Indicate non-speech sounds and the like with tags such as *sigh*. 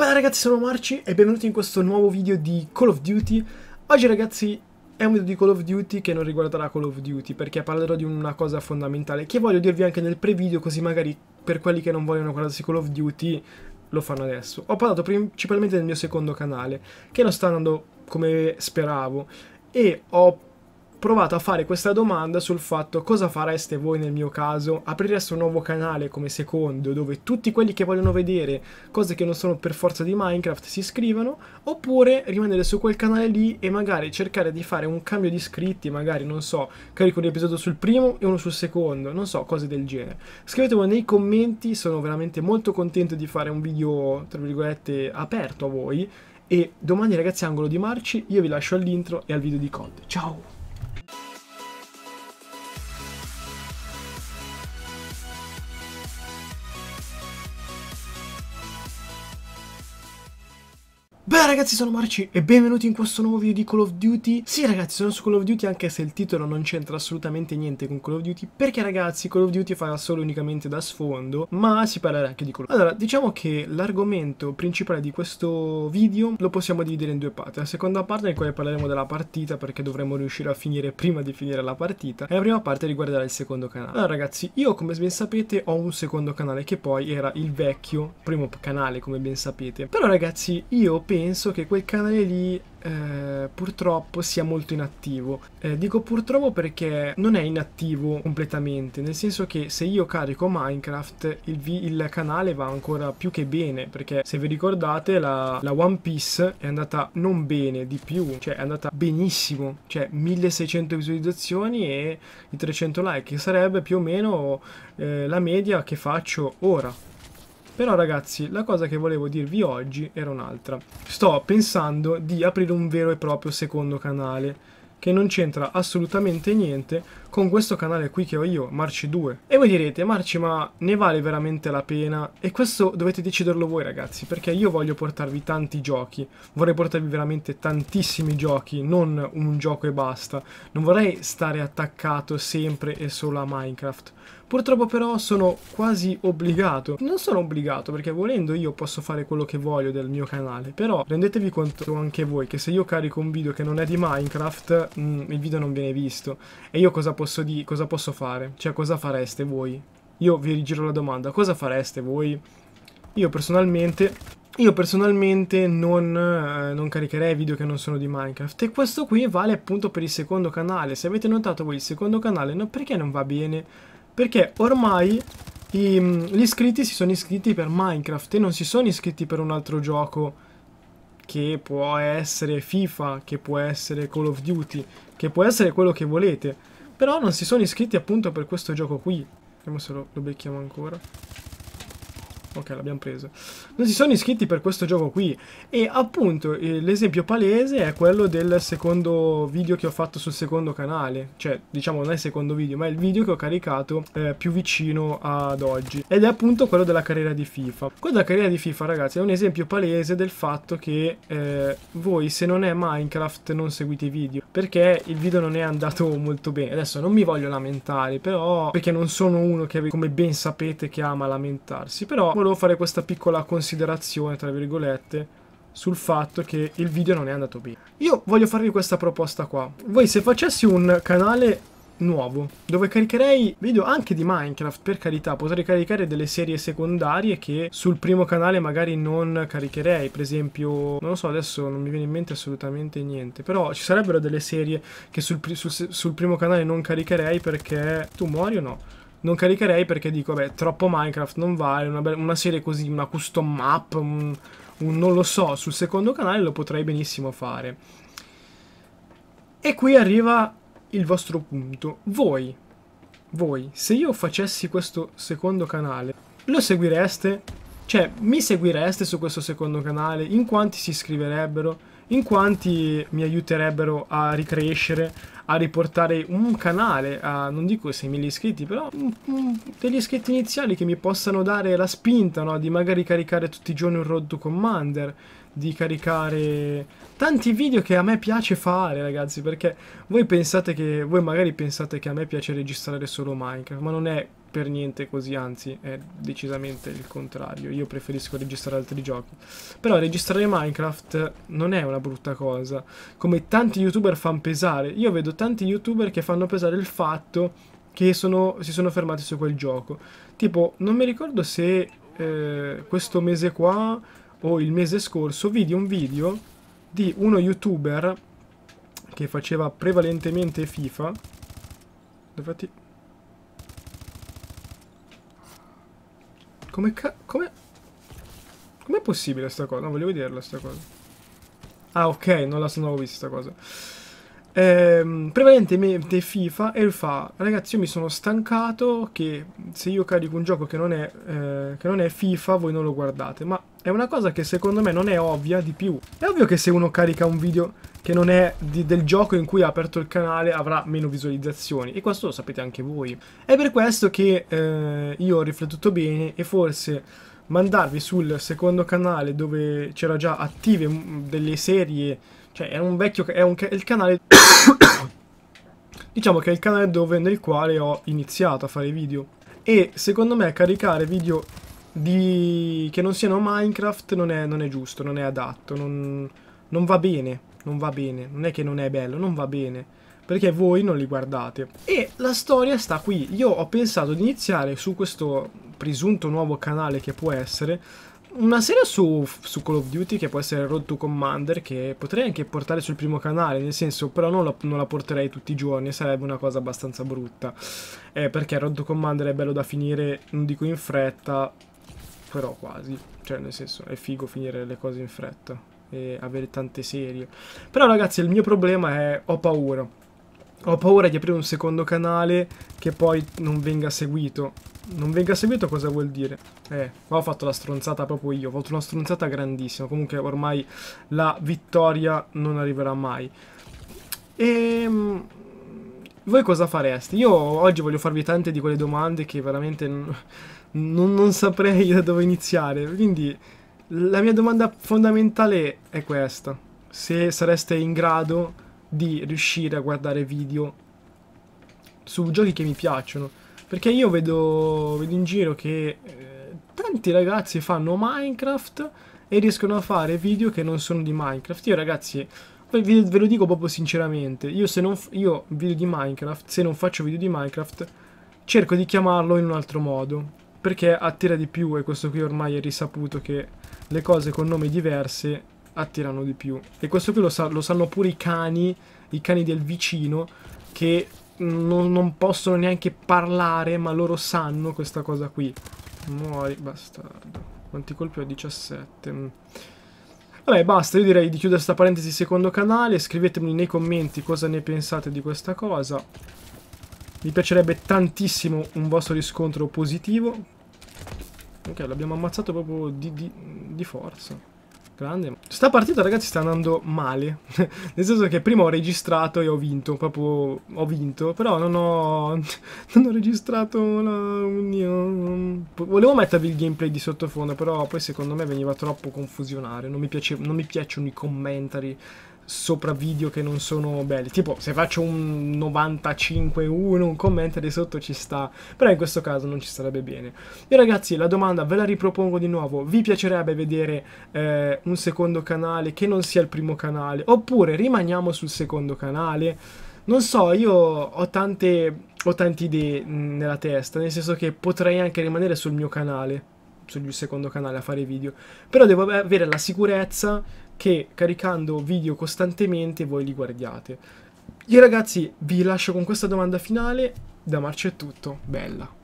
Bella ragazzi sono Marci e benvenuti in questo nuovo video di Call of Duty Oggi ragazzi è un video di Call of Duty che non riguarderà Call of Duty perché parlerò di una cosa fondamentale che voglio dirvi anche nel pre-video così magari per quelli che non vogliono guardarsi Call of Duty lo fanno adesso Ho parlato principalmente del mio secondo canale che non sta andando come speravo e ho provato a fare questa domanda sul fatto cosa fareste voi nel mio caso, aprireste un nuovo canale come secondo dove tutti quelli che vogliono vedere cose che non sono per forza di Minecraft si iscrivano, oppure rimanere su quel canale lì e magari cercare di fare un cambio di iscritti, magari non so, carico un episodio sul primo e uno sul secondo, non so, cose del genere. Scrivetelo nei commenti, sono veramente molto contento di fare un video, tra virgolette, aperto a voi. E domani ragazzi angolo di Marci, io vi lascio all'intro e al video di COD. Ciao! Beh ragazzi sono Marci e benvenuti in questo nuovo video di Call of Duty Sì ragazzi sono su Call of Duty anche se il titolo non c'entra assolutamente niente con Call of Duty Perché ragazzi Call of Duty farà solo unicamente da sfondo Ma si parlerà anche di Call of Duty Allora diciamo che l'argomento principale di questo video lo possiamo dividere in due parti La seconda parte in cui parleremo della partita perché dovremmo riuscire a finire prima di finire la partita E la prima parte riguarderà il secondo canale Allora ragazzi io come ben sapete ho un secondo canale che poi era il vecchio primo canale come ben sapete Però ragazzi io penso penso che quel canale lì eh, purtroppo sia molto inattivo. Eh, dico purtroppo perché non è inattivo completamente, nel senso che se io carico Minecraft il, il canale va ancora più che bene, perché se vi ricordate la, la, One Piece è andata non bene, di più, cioè è andata benissimo, cioè 1600 visualizzazioni e i 300 like, che sarebbe più o meno eh, la media che faccio ora. Però ragazzi, la cosa che volevo dirvi oggi era un'altra. Sto pensando di aprire un vero e proprio secondo canale che non c'entra assolutamente niente con questo canale qui che ho io, Marci 2. E voi direte, Marci ma ne vale veramente la pena? E questo dovete deciderlo voi ragazzi, perché io voglio portarvi tanti giochi, vorrei portarvi veramente tantissimi giochi, non un gioco e basta. Non vorrei stare attaccato sempre e solo a Minecraft Purtroppo però sono quasi obbligato. Non sono obbligato perché volendo io posso fare quello che voglio del mio canale. Però rendetevi conto anche voi che se io carico un video che non è di Minecraft, mh, mm, il video non viene visto. E io cosa posso, di cosa posso fare? Cioè cosa fareste voi? Io vi rigiro la domanda, cosa fareste voi? Io personalmente io personalmente non, eh, non, caricherei video che non sono di Minecraft e questo qui vale appunto per il secondo canale. Se avete notato voi il secondo canale, no, perché non va bene? Perché ormai i, mm, gli iscritti si sono iscritti per Minecraft e non si sono iscritti per un altro gioco che può essere FIFA, che può essere Call of Duty, che può essere quello che volete. Però non si sono iscritti appunto per questo gioco qui. Vediamo se lo, lo becchiamo ancora ok l'abbiamo preso, non si sono iscritti per questo gioco qui e appunto eh, l'esempio palese è quello del secondo video che ho fatto sul secondo canale, cioè diciamo non è il secondo video ma è il video che ho caricato eh, più vicino ad oggi ed è appunto quello della carriera di FIFA. Quello della carriera di FIFA ragazzi è un esempio palese del fatto che eh, voi se non è Minecraft non seguite i video perché il video non è andato molto bene, adesso non mi voglio lamentare però perché non sono uno che come ben sapete che ama lamentarsi però volevo fare questa piccola considerazione, tra virgolette, sul fatto che il video non è andato bene. Io voglio farvi questa proposta qua. Voi se facessi un canale nuovo, dove caricherei video anche di Minecraft, per carità, potrei caricare delle serie secondarie che sul primo canale magari non caricherei, per esempio, non lo so, adesso non mi viene in mente assolutamente niente, però ci sarebbero delle serie che sul, sul, sul primo canale non caricherei perché tu muori o no? non caricherei perché dico, vabbè, troppo Minecraft non vale, una, una serie così, una custom map, un, un non lo so, sul secondo canale lo potrei benissimo fare. E qui arriva il vostro punto. Voi, voi, se io facessi questo secondo canale, lo seguireste? Cioè, mi seguireste su questo secondo canale? In quanti si iscriverebbero? in quanti mi aiuterebbero a ricrescere, a riportare un canale a, non dico 6.000 iscritti, però un, un, degli iscritti iniziali che mi possano dare la spinta no? di magari caricare tutti i giorni un Road to Commander, di caricare tanti video che a me piace fare, ragazzi, perché voi pensate che voi magari pensate che a me piace registrare solo Minecraft, ma non è per niente così, anzi, è decisamente il contrario. Io preferisco registrare altri giochi. Però registrare Minecraft non è una brutta cosa, come tanti youtuber fanno pesare. Io vedo tanti youtuber che fanno pesare il fatto che sono, si sono fermati su quel gioco. Tipo, non mi ricordo se eh, questo mese qua o il mese scorso vidi un video di uno youtuber che faceva prevalentemente FIFA. Dov'è Come ca... Come... Com'è possibile sta cosa? No, voglio vederla sta cosa. Ah, ok, non la sono vista sta cosa. Ehm, prevalentemente FIFA e fa ragazzi io mi sono stancato che se io carico un gioco che non, è, eh, che non è FIFA voi non lo guardate ma è una cosa che secondo me non è ovvia di più è ovvio che se uno carica un video che non è di, del gioco in cui ha aperto il canale avrà meno visualizzazioni e questo lo sapete anche voi è per questo che eh, io ho riflettuto bene e forse mandarvi sul secondo canale dove c'era già attive mm, delle serie cioè, è un vecchio... è, un, è il canale... *coughs* diciamo che è il canale dove, nel quale ho iniziato a fare video. E secondo me caricare video di... che non siano Minecraft non è, non è giusto, non è adatto, non, non va bene, non va bene, non è che non è bello, non va bene perché voi non li guardate. E la storia sta qui. Io ho pensato di iniziare su questo presunto nuovo canale che può essere una serie su, su, Call of Duty che può essere Road to Commander che potrei anche portare sul primo canale, nel senso però non la, non la porterei tutti i giorni, sarebbe una cosa abbastanza brutta, eh, perché Road to Commander è bello da finire, non dico in fretta, però quasi, cioè nel senso è figo finire le cose in fretta e avere tante serie. Però ragazzi il mio problema è ho paura, ho paura di aprire un secondo canale che poi non venga seguito non venga seguito cosa vuol dire? Eh, qua ho fatto la stronzata proprio io, ho fatto una stronzata grandissima. Comunque ormai la vittoria non arriverà mai. E... Ehm, voi cosa fareste? Io oggi voglio farvi tante di quelle domande che veramente non, non saprei da dove iniziare. Quindi la mia domanda fondamentale è questa. Se sareste in grado di riuscire a guardare video su giochi che mi piacciono perché io vedo, vedo in giro che eh, tanti ragazzi fanno Minecraft e riescono a fare video che non sono di Minecraft. Io ragazzi, ve, lo dico proprio sinceramente, io se non io video di Minecraft, se non faccio video di Minecraft, cerco di chiamarlo in un altro modo. Perché attira di più e questo qui ormai è risaputo che le cose con nomi diversi attirano di più. E questo qui lo, sa, lo sanno pure i cani, i cani del vicino, che non, non possono neanche parlare, ma loro sanno questa cosa qui. Muori, bastardo. Quanti colpi ho? 17. Mm. Vabbè, basta, io direi di chiudere questa parentesi secondo canale, scrivetemi nei commenti cosa ne pensate di questa cosa. Mi piacerebbe tantissimo un vostro riscontro positivo. Ok, l'abbiamo ammazzato proprio di, di, di forza. Grande. Sta partita, ragazzi, sta andando male. *laughs* Nel senso che prima ho registrato e ho vinto. Proprio ho vinto. Però non ho. *laughs* Non ho registrato la... Volevo mettervi il gameplay di sottofondo. Però poi secondo me veniva troppo confusionario. Non mi, piace, non mi piacciono i commentari sopra video che non sono belli. Tipo, se faccio un 95-1, un commento di sotto ci sta. Però in questo caso non ci sarebbe bene. E ragazzi, la domanda ve la ripropongo di nuovo. Vi piacerebbe vedere eh, un secondo canale che non sia il primo canale? Oppure rimaniamo sul secondo canale? Non so, io ho tante, ho tante idee mm, nella testa, nel senso che potrei anche rimanere sul mio canale sul secondo canale a fare video. Però devo avere la sicurezza che caricando video costantemente voi li guardiate. Io ragazzi vi lascio con questa domanda finale, da Marcio è tutto, bella!